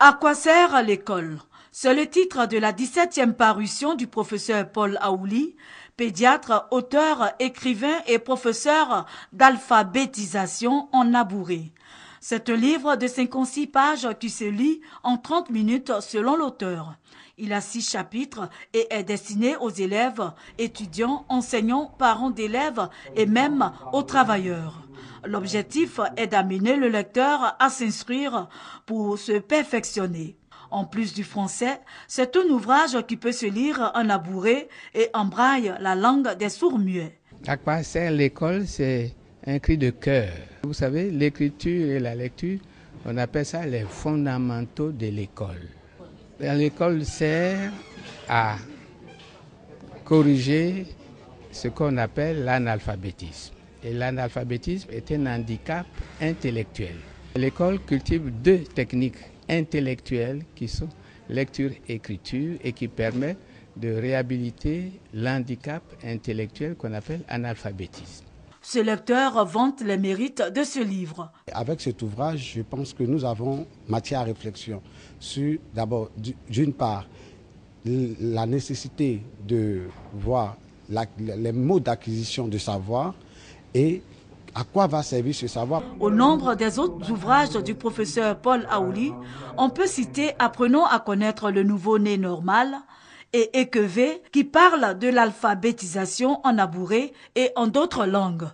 À quoi sert l'école C'est le titre de la 17e parution du professeur Paul Aouli, pédiatre, auteur, écrivain et professeur d'alphabétisation en Abouré. C'est un livre de 56 pages qui se lit en 30 minutes selon l'auteur. Il a six chapitres et est destiné aux élèves, étudiants, enseignants, parents d'élèves et même aux travailleurs. L'objectif est d'amener le lecteur à s'instruire pour se perfectionner. En plus du français, c'est un ouvrage qui peut se lire en labouré et en braille, la langue des sourds-muets. À quoi l'école C'est un cri de cœur. Vous savez, l'écriture et la lecture, on appelle ça les fondamentaux de l'école. L'école sert à corriger ce qu'on appelle l'analphabétisme l'analphabétisme est un handicap intellectuel. L'école cultive deux techniques intellectuelles qui sont lecture-écriture et qui permettent de réhabiliter l'handicap intellectuel qu'on appelle analphabétisme. Ce lecteur vante les mérites de ce livre. Avec cet ouvrage, je pense que nous avons matière à réflexion sur, d'abord, d'une part, la nécessité de voir les modes d'acquisition de savoir, et à quoi va servir ce savoir Au nombre des autres ouvrages du professeur Paul Aouli, on peut citer Apprenons à connaître le nouveau-né normal et Équevé qui parle de l'alphabétisation en abouré et en d'autres langues.